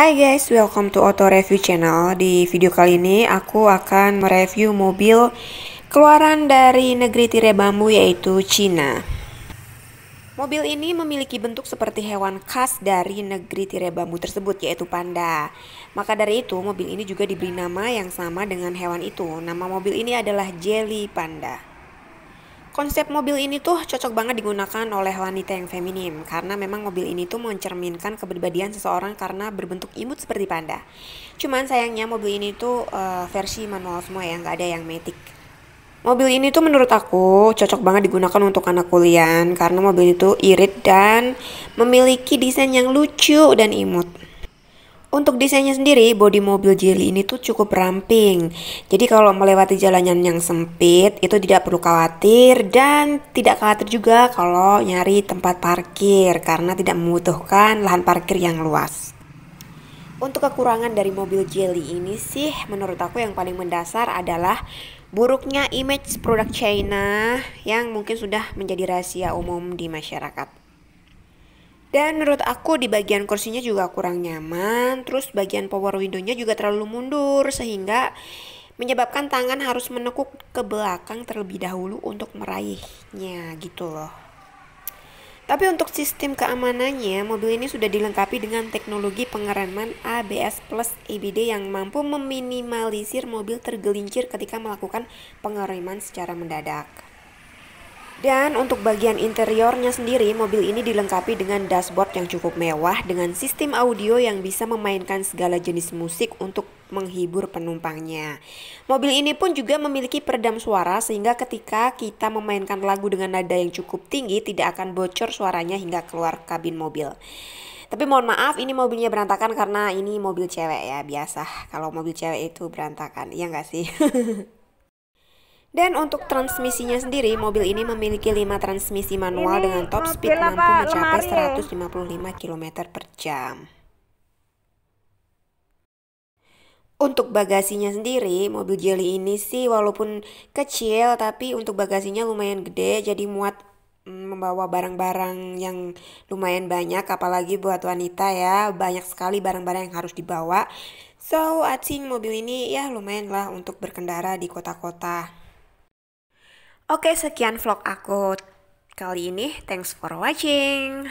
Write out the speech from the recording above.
Hai guys, welcome to Auto Review Channel. Di video kali ini aku akan mereview mobil keluaran dari negeri tirai bambu yaitu Cina. Mobil ini memiliki bentuk seperti hewan khas dari negeri tirai bambu tersebut yaitu panda. Maka dari itu mobil ini juga diberi nama yang sama dengan hewan itu. Nama mobil ini adalah Jelly Panda. Konsep mobil ini tuh cocok banget digunakan oleh wanita yang feminim karena memang mobil ini tuh mencerminkan kepribadian seseorang karena berbentuk imut seperti panda. Cuman sayangnya mobil ini tuh uh, versi manual semua ya, nggak ada yang metik. Mobil ini tuh menurut aku cocok banget digunakan untuk anak kuliah karena mobil itu irit dan memiliki desain yang lucu dan imut. Untuk desainnya sendiri, bodi mobil Jelly ini tuh cukup ramping. Jadi kalau melewati jalanan yang sempit, itu tidak perlu khawatir dan tidak khawatir juga kalau nyari tempat parkir karena tidak membutuhkan lahan parkir yang luas. Untuk kekurangan dari mobil Jelly ini sih, menurut aku yang paling mendasar adalah buruknya image produk China yang mungkin sudah menjadi rahasia umum di masyarakat. Dan menurut aku di bagian kursinya juga kurang nyaman, terus bagian power window-nya juga terlalu mundur sehingga menyebabkan tangan harus menekuk ke belakang terlebih dahulu untuk meraihnya gitu loh. Tapi untuk sistem keamanannya, mobil ini sudah dilengkapi dengan teknologi pengereman ABS plus EBD yang mampu meminimalisir mobil tergelincir ketika melakukan pengereman secara mendadak. Dan untuk bagian interiornya sendiri, mobil ini dilengkapi dengan dashboard yang cukup mewah dengan sistem audio yang bisa memainkan segala jenis musik untuk menghibur penumpangnya. Mobil ini pun juga memiliki peredam suara sehingga ketika kita memainkan lagu dengan nada yang cukup tinggi tidak akan bocor suaranya hingga keluar kabin mobil. Tapi mohon maaf ini mobilnya berantakan karena ini mobil cewek ya biasa. Kalau mobil cewek itu berantakan, iya nggak sih? Dan untuk transmisinya sendiri, mobil ini memiliki 5 transmisi manual ini dengan top speed mampu mencapai 155 km per jam. Untuk bagasinya sendiri, mobil Jelly ini sih walaupun kecil tapi untuk bagasinya lumayan gede jadi muat mm, membawa barang-barang yang lumayan banyak apalagi buat wanita ya banyak sekali barang-barang yang harus dibawa so I think mobil ini ya lumayan lah untuk berkendara di kota-kota Oke, sekian vlog aku kali ini. Thanks for watching.